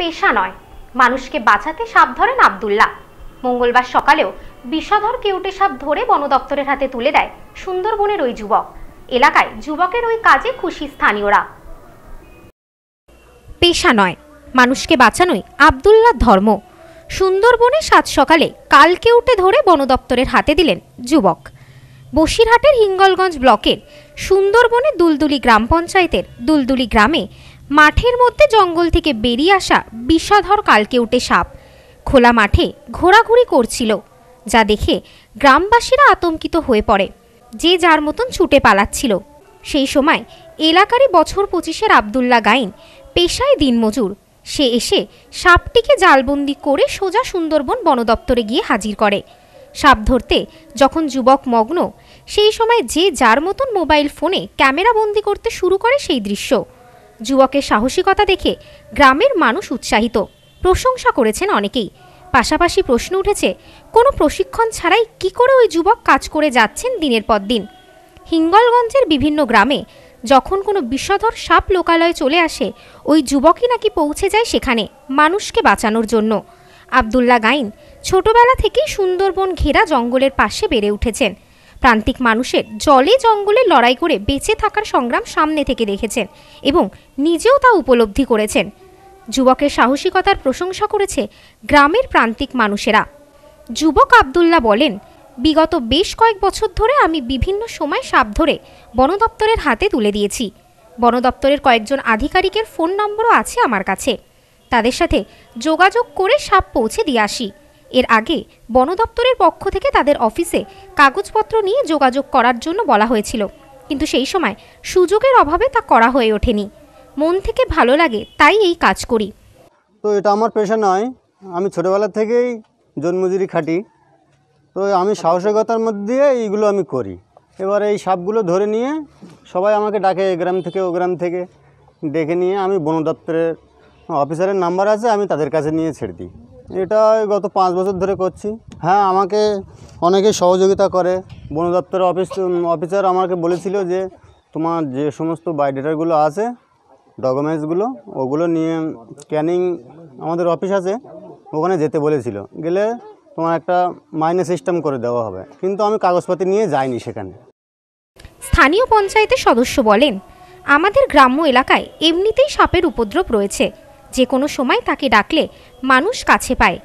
পেশা নয় মানুষকে বাঁচাতে সাপ ধরেন আবদুল্লাহ মঙ্গলবার সকালেও বিষধর কেউটে সাপ ধরে বন দপ্তরের হাতে তুলে দেয় সুন্দরবনের ওই যুবক এলাকায় যুবকের ওই কাজে খুশি স্থানীয়রা পেশা নয় মানুষকে বাঁচানোই আবদুল্লাহ ধর্ম সুন্দরবনে সাত সকালে কালকে উঠে ধরে বন দপ্তরের হাতে দিলেন যুবক বসিরহাটের হিঙ্গলগঞ্জ ব্লকের সুন্দরবনে দুলদুলি গ্রাম পঞ্চায়েতের দুলদুলি গ্রামে মাঠের মধ্যে জঙ্গল থেকে বেরিয়ে আসা বিষাধর উঠে সাপ খোলা মাঠে ঘোরাঘুরি করছিল যা দেখে গ্রামবাসীরা আতঙ্কিত হয়ে পড়ে যে যার মতন ছুটে পালাচ্ছিল সেই সময় এলাকারই বছর পঁচিশের আবদুল্লা গাইন পেশায় দিনমজুর সে এসে সাপটিকে জালবন্দি করে সোজা সুন্দরবন বন দপ্তরে গিয়ে হাজির করে সাপ ধরতে যখন যুবক মগ্ন সেই সময় যে যার মতন মোবাইল ফোনে ক্যামেরা বন্দি করতে শুরু করে সেই দৃশ্য যুবকের সাহসিকতা দেখে গ্রামের মানুষ উৎসাহিত প্রশংসা করেছেন অনেকেই পাশাপাশি প্রশ্ন উঠেছে কোনো প্রশিক্ষণ ছাড়াই কি করে ওই যুবক কাজ করে যাচ্ছেন দিনের পর দিন হিঙ্গলগঞ্জের বিভিন্ন গ্রামে যখন কোনো বিষধর সাপ লোকালয়ে চলে আসে ওই যুবকই নাকি পৌঁছে যায় সেখানে মানুষকে বাঁচানোর জন্য আবদুল্লা গাইন ছোটবেলা থেকেই সুন্দরবন ঘেরা জঙ্গলের পাশে বেড়ে উঠেছেন প্রান্তিক মানুষের জলে জঙ্গলে লড়াই করে বেঁচে থাকার সংগ্রাম সামনে থেকে দেখেছেন এবং নিজেও তা উপলব্ধি করেছেন যুবকের সাহসিকতার প্রশংসা করেছে গ্রামের প্রান্তিক মানুষেরা যুবক আবদুল্লা বলেন বিগত বেশ কয়েক বছর ধরে আমি বিভিন্ন সময় সাপ ধরে বন দপ্তরের হাতে তুলে দিয়েছি বন দপ্তরের কয়েকজন আধিকারিকের ফোন নম্বরও আছে আমার কাছে তাদের সাথে যোগাযোগ করে সাপ পৌঁছে দিয়ে আসি এর আগে বন দপ্তরের পক্ষ থেকে তাদের অফিসে কাগজপত্র নিয়ে যোগাযোগ করার জন্য বলা হয়েছিল কিন্তু সেই সময় সুযোগের অভাবে তা করা হয়ে ওঠেনি মন থেকে ভালো লাগে তাই এই কাজ করি তো এটা আমার পেশা নয় আমি ছোটোবেলা থেকেই জন্মজুরি খাটি তো আমি সাহসিকতার মধ্যে এইগুলো আমি করি এবার এই সাপগুলো ধরে নিয়ে সবাই আমাকে ডাকে এ গ্রাম থেকে ও গ্রাম থেকে ডেকে নিয়ে আমি বন দপ্তরের অফিসারের নাম্বার আছে আমি তাদের কাছে নিয়ে ছেড়ে দিই এটা গত পাঁচ বছর ধরে করছি হ্যাঁ আমাকে অনেকে সহযোগিতা করে বন দপ্তরের অফিস অফিসার আমাকে বলেছিল যে তোমার যে সমস্ত বায়োডেটাগুলো আছে ডকুমেন্টসগুলো ওগুলো নিয়ে স্ক্যানিং আমাদের অফিস আছে ওখানে যেতে বলেছিল গেলে তোমার একটা মাইনে সিস্টেম করে দেওয়া হবে কিন্তু আমি কাগজপাতি নিয়ে যাইনি সেখানে স্থানীয় পঞ্চায়েতের সদস্য বলেন আমাদের গ্রাম্য এলাকায় এমনিতেই সাপের উপদ্রব রয়েছে যে কোনো সময় তাকে ডাকলে মানুষ কাছে পায়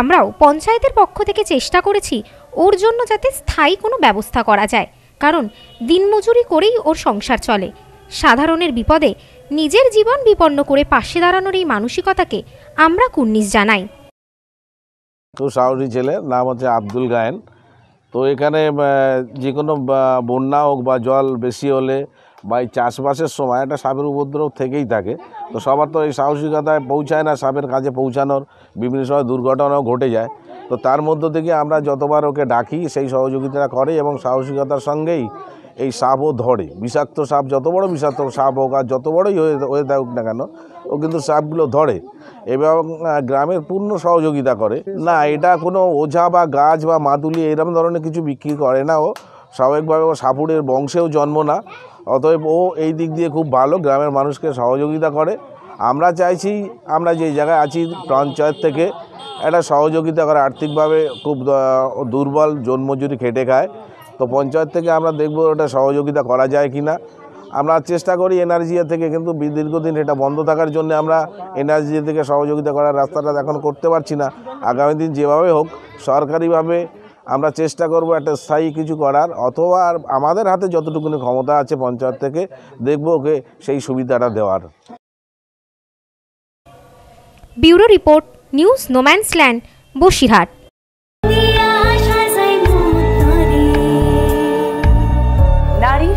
আমরাও পঞ্চায়েতের পক্ষ থেকে চেষ্টা করেছি ওর জন্য যাতে স্থায়ী কোনো ব্যবস্থা করা যায় কারণ দিনমজুরি করেই ওর সংসার চলে সাধারণের বিপদে নিজের জীবন বিপন্ন করে পাশে দাঁড়ানোর এই মানসিকতাকে আমরা কুর্নিশ জানাই তো সাউরি ছেলে নাম হচ্ছে আব্দুল গায়েন তো এখানে যে কোনো বন্যা হোক বা জল বেশি হলে বা এই চাষবাসের সময় একটা সাপের উপদ্রব থেকেই থাকে তো সবার তো এই সাহসিকতায় পৌঁছায় না সাপের কাজে পৌঁছানোর বিভিন্ন সময় দুর্ঘটনাও ঘটে যায় তো তার মধ্য থেকে আমরা যতবার ওকে ডাকি সেই সহযোগিতা করে এবং সাহসিকতার সঙ্গেই এই সাপও ধরে বিষাক্ত সাপ যত বড় বিষাক্ত সাপ হোক আর যত বড়ই হয়ে থাকুক না কেন ও কিন্তু সাপগুলো ধরে এবং গ্রামের পূর্ণ সহযোগিতা করে না এটা কোনো ওঝা বা গাছ বা মাদুলি এরকম ধরনের কিছু বিক্রি করে না ও স্বাভাবিকভাবে ও সাপুরের বংশেও জন্ম না অতএব ও এই দিক দিয়ে খুব ভালো গ্রামের মানুষকে সহযোগিতা করে আমরা চাইছি আমরা যে জায়গায় আছি পঞ্চায়েত থেকে একটা সহযোগিতা করে আর্থিকভাবে খুব দুর্বল জন্মজুরি খেটে খায় তো পঞ্চায়েত থেকে আমরা দেখব ওটা সহযোগিতা করা যায় কি না আমরা চেষ্টা করি এনার্জি থেকে কিন্তু দীর্ঘদিন এটা বন্ধ থাকার জন্য আমরা এনার্জি থেকে সহযোগিতা করার রাস্তাটা এখন করতে পারছি না আগামী দিন যেভাবে হোক সরকারিভাবে আমরা চেষ্টা করব একটা স্থায়ী কিছু করার অথবা আমাদের হাতে যতটুকুনি ক্ষমতা আছে পঞ্চায়েত থেকে দেখব ওকে সেই সুবিধাটা দেওয়ার bureau report news no man's land Basirhat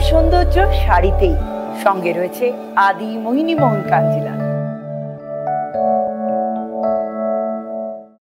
সৌন্দর্য শাড়িতেই সঙ্গে রয়েছে আদি মোহিনী মোহন কাঞ্জিলা